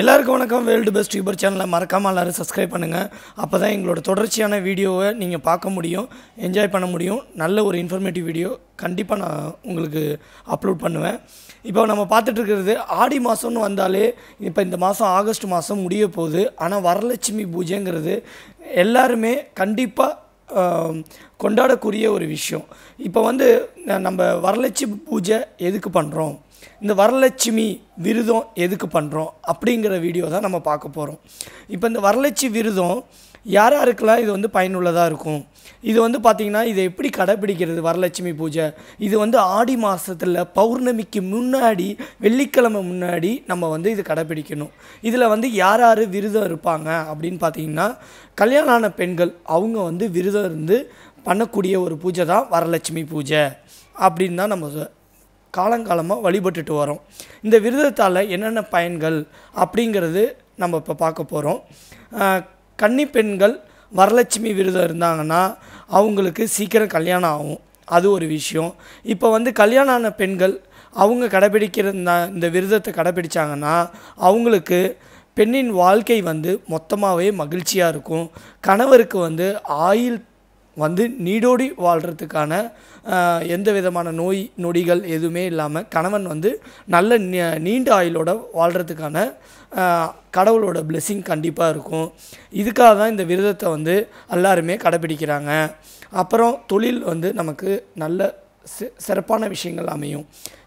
எல்லாருக்கும் வணக்கம் world best Uber சேனலை மறக்காமல் எல்லோரும் சப்ஸ்கிரைப் பண்ணுங்கள் அப்போ தான் எங்களோட தொடர்ச்சியான வீடியோவை நீங்கள் பார்க்க முடியும் என்ஜாய் பண்ண முடியும் நல்ல ஒரு இன்ஃபர்மேட்டிவ் வீடியோ கண்டிப்பாக நான் உங்களுக்கு அப்லோட் பண்ணுவேன் இப்போ நம்ம பார்த்துட்ருக்கிறது ஆடி மாதம்னு வந்தாலே இப்போ இந்த மாதம் ஆகஸ்ட் மாதம் முடிய போகுது ஆனால் வரலட்சுமி பூஜைங்கிறது எல்லாருமே கண்டிப்பாக கொண்டாடக்கூடிய ஒரு விஷயம் இப்போ வந்து நம்ம வரலட்சுமி பூஜை எதுக்கு பண்ணுறோம் இந்த வரலட்சுமி விருதம் எதுக்கு பண்ணுறோம் அப்படிங்கிற வீடியோ தான் நம்ம பார்க்க போகிறோம் இப்போ இந்த வரலட்சுமி விருதம் யார் யாருக்கெல்லாம் இது வந்து பயனுள்ளதாக இருக்கும் இது வந்து பார்த்திங்கன்னா இதை எப்படி கடைப்பிடிக்கிறது வரலட்சுமி பூஜை இது வந்து ஆடி மாதத்தில் பௌர்ணமிக்கு முன்னாடி வெள்ளிக்கிழமை முன்னாடி நம்ம வந்து இது கடைப்பிடிக்கணும் இதில் வந்து யார் யார் விருதம் இருப்பாங்க அப்படின்னு பார்த்திங்கன்னா கல்யாணம் ஆன பெண்கள் அவங்க வந்து விருதம் இருந்து பண்ணக்கூடிய ஒரு பூஜை தான் வரலட்சுமி பூஜை அப்படின்னு தான் நம்ம காலங்காலமாக வழிபட்டுட்டு வரோம் இந்த விரதத்தால் என்னென்ன பயன்கள் அப்படிங்கிறது நம்ம இப்போ பார்க்க போகிறோம் கன்னி பெண்கள் வரலட்சுமி விரதம் இருந்தாங்கன்னா அவங்களுக்கு சீக்கிரம் கல்யாணம் ஆகும் அது ஒரு விஷயம் இப்போ வந்து கல்யாணம் ஆன பெண்கள் அவங்க கடைபிடிக்கிற இந்த விரதத்தை கடைபிடிச்சாங்கன்னா அவங்களுக்கு பெண்ணின் வாழ்க்கை வந்து மொத்தமாகவே மகிழ்ச்சியாக இருக்கும் கணவருக்கு வந்து ஆயில் வந்து நீடோடி வாழ்கிறதுக்கான எந்த விதமான நோய் நொடிகள் எதுவுமே இல்லாமல் கணவன் வந்து நல்ல நீண்ட ஆயுளோட வாழ்கிறதுக்கான கடவுளோட பிளெஸ்ஸிங் கண்டிப்பாக இருக்கும் இதுக்காக தான் இந்த விரதத்தை வந்து எல்லாருமே கடைப்பிடிக்கிறாங்க அப்புறம் தொழில் வந்து நமக்கு நல்ல சிறப்பான விஷயங்கள் அமையும்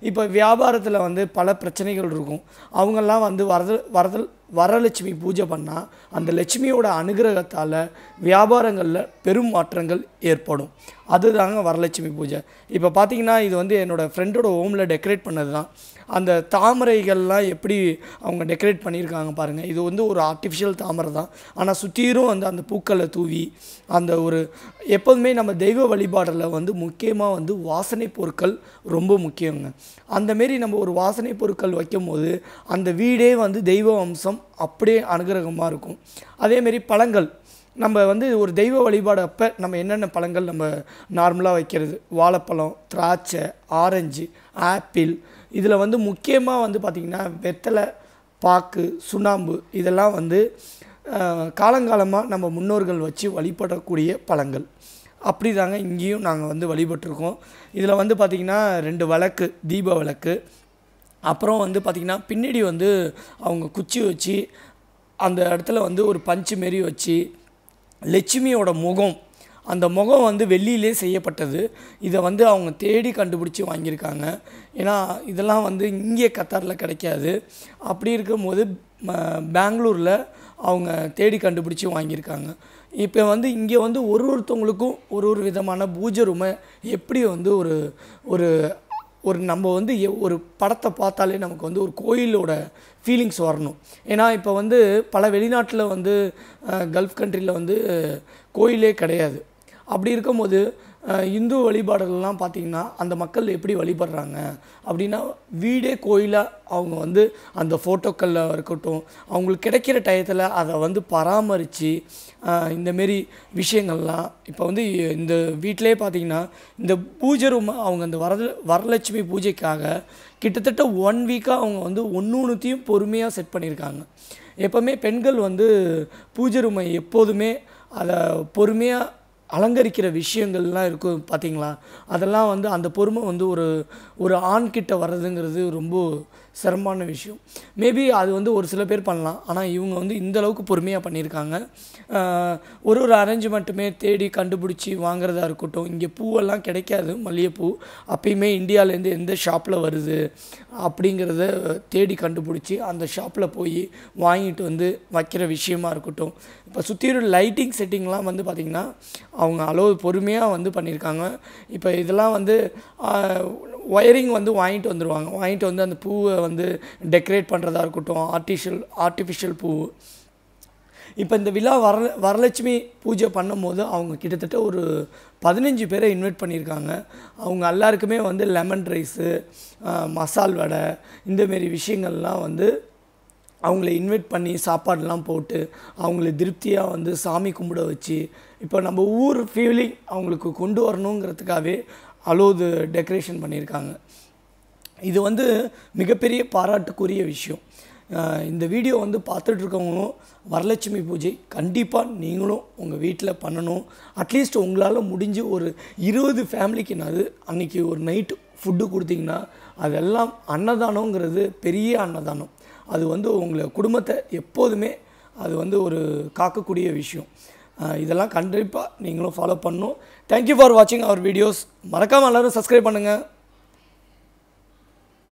இப்போ வியாபாரத்தில் வந்து பல பிரச்சனைகள் இருக்கும் அவங்கெல்லாம் வந்து வரதல் வரதல் வரலட்சுமி பூஜை பண்ணால் அந்த லட்சுமியோட அனுகிரகத்தால் வியாபாரங்களில் பெரும் மாற்றங்கள் ஏற்படும் அதுதாங்க வரலட்சுமி பூஜை இப்போ பார்த்திங்கன்னா இது வந்து என்னோடய ஃப்ரெண்டோட ஹோமில் டெக்கரேட் பண்ணது தான் அந்த தாமரைகள்லாம் எப்படி அவங்க டெக்கரேட் பண்ணியிருக்காங்க பாருங்கள் இது வந்து ஒரு ஆர்டிஃபிஷியல் தாமரை தான் ஆனால் சுற்றிலும் வந்து அந்த பூக்களை தூவி அந்த ஒரு எப்போதுமே நம்ம தெய்வ வழிபாடில் வந்து முக்கியமாக வந்து வாசனை பொருட்கள் ரொம்ப முக்கியங்க அந்தமாரி நம்ம ஒரு வாசனை பொருட்கள் வைக்கும்போது அந்த வீடே வந்து தெய்வ அம்சம் பலம் அப்படியே அனுகிரகமாக இருக்கும் அதேமாரி பழங்கள் நம்ம வந்து ஒரு தெய்வ வழிபாடு அப்போ நம்ம என்னென்ன பழங்கள் நம்ம நார்மலாக வைக்கிறது வாழைப்பழம் திராட்சை ஆரஞ்சு ஆப்பிள் இதில் வந்து முக்கியமாக வந்து பார்த்திங்கன்னா வெத்தலை பாக்கு சுண்ணாம்பு இதெல்லாம் வந்து காலங்காலமாக நம்ம முன்னோர்கள் வச்சு வழிபடக்கூடிய பழங்கள் அப்படி தாங்க இங்கேயும் நாங்கள் வந்து வழிபட்டிருக்கோம் இதில் வந்து பார்த்திங்கன்னா ரெண்டு விளக்கு தீப விளக்கு அப்புறம் வந்து பார்த்திங்கன்னா பின்னாடி வந்து அவங்க குச்சி வச்சு அந்த இடத்துல வந்து ஒரு பஞ்சு மாரி வச்சு லட்சுமியோட முகம் அந்த முகம் வந்து வெள்ளியிலே செய்யப்பட்டது இதை வந்து அவங்க தேடி கண்டுபிடிச்சி வாங்கியிருக்காங்க ஏன்னா இதெல்லாம் வந்து இங்கே கத்தாரில் கிடைக்காது அப்படி இருக்கும்போது பெங்களூரில் அவங்க தேடி கண்டுபிடிச்சி வாங்கியிருக்காங்க இப்போ வந்து இங்கே வந்து ஒரு ஒருத்தவங்களுக்கும் ஒரு ஒரு விதமான பூஜை ரூமை எப்படி வந்து ஒரு ஒரு ஒரு நம்ம வந்து ஒரு படத்தை பார்த்தாலே நமக்கு வந்து ஒரு கோயிலோட ஃபீலிங்ஸ் வரணும் ஏன்னா இப்போ வந்து பல வெளிநாட்டில் வந்து கல்ஃப் கண்ட்ரியில் வந்து கோயிலே கிடையாது அப்படி இருக்கும்போது இந்து வழிபாடுகள்லாம் பார்த்திங்கன்னா அந்த மக்கள் எப்படி வழிபடுறாங்க அப்படின்னா வீடே கோயிலாக அவங்க வந்து அந்த ஃபோட்டோக்களில் இருக்கட்டும் அவங்களுக்கு கிடைக்கிற டயத்தில் அதை வந்து பராமரித்து இந்தமாரி விஷயங்கள்லாம் இப்போ வந்து இந்த வீட்டிலே பார்த்திங்கன்னா இந்த பூஜை ரூம் அவங்க அந்த வரது வரலட்சுமி பூஜைக்காக கிட்டத்தட்ட ஒன் வீக்காக அவங்க வந்து ஒன்று ஒன்றுத்தையும் பொறுமையாக செட் பண்ணியிருக்காங்க எப்போவுமே பெண்கள் வந்து பூஜை ரூமை எப்போதுமே அதை பொறுமையாக அலங்கரிக்கிற விஷயங்கள்லாம் இருக்கும் பார்த்திங்களா அதெல்லாம் வந்து அந்த பொறுமை வந்து ஒரு ஒரு ஆண்கிட்ட வர்றதுங்கிறது ரொம்ப சிரமமான விஷயம் மேபி அது வந்து ஒரு சில பேர் பண்ணலாம் ஆனால் இவங்க வந்து இந்த அளவுக்கு பொறுமையாக பண்ணியிருக்காங்க ஒரு ஒரு அரேஞ்ச்மெண்ட்டுமே தேடி கண்டுபிடிச்சி வாங்குறதா இருக்கட்டும் இங்கே பூவெல்லாம் கிடைக்காது மல்லிகைப்பூ அப்பயுமே இந்தியாவிலேருந்து எந்த ஷாப்பில் வருது அப்படிங்கிறத தேடி கண்டுபிடிச்சி அந்த ஷாப்பில் போய் வாங்கிட்டு வந்து வைக்கிற விஷயமா இருக்கட்டும் இப்போ சுற்றி லைட்டிங் செட்டிங்லாம் வந்து பார்த்திங்கன்னா அவங்க அளவு பொறுமையாக வந்து பண்ணியிருக்காங்க இப்போ இதெல்லாம் வந்து ஒயரிங் வந்து வாங்கிட்டு வந்துடுவாங்க வாங்கிட்டு வந்து அந்த பூவை வந்து டெக்கரேட் பண்ணுறதா இருக்கட்டும் ஆர்டிஷியல் ஆர்டிஃபிஷியல் பூ இப்போ இந்த விழா வர வரலட்சுமி பூஜை பண்ணும்போது அவங்க கிட்டத்தட்ட ஒரு பதினஞ்சு பேரை இன்வைட் பண்ணியிருக்காங்க அவங்க எல்லாருக்குமே வந்து லெமன் ரைஸு மசால் வடை இந்தமாரி விஷயங்கள்லாம் வந்து அவங்கள இன்வைட் பண்ணி சாப்பாடெலாம் போட்டு அவங்கள திருப்தியாக வந்து சாமி கும்பிட வச்சு இப்போ நம்ம ஊர் ஃபீலிங் அவங்களுக்கு கொண்டு வரணுங்கிறதுக்காகவே அலோது டெக்கரேஷன் பண்ணியிருக்காங்க இது வந்து மிகப்பெரிய பாராட்டுக்குரிய விஷயம் இந்த வீடியோ வந்து பார்த்துட்ருக்கவங்களும் வரலட்சுமி பூஜை கண்டிப்பாக நீங்களும் உங்கள் வீட்டில் பண்ணணும் அட்லீஸ்ட் உங்களால் முடிஞ்சு ஒரு இருபது ஃபேமிலிக்கு நான் அன்றைக்கி ஒரு நைட்டு ஃபுட்டு கொடுத்தீங்கன்னா அதெல்லாம் அன்னதானங்கிறது பெரிய அன்னதானம் அது வந்து உங்களை குடும்பத்தை எப்போதுமே அது வந்து ஒரு காக்கக்கூடிய விஷயம் இதெல்லாம் கண்டிப்பாக நீங்களும் ஃபாலோ பண்ணணும் தேங்க்யூ ஃபார் வாட்சிங் அவர் வீடியோஸ் மறக்காமல் எல்லோரும் சப்ஸ்கிரைப் பண்ணுங்கள்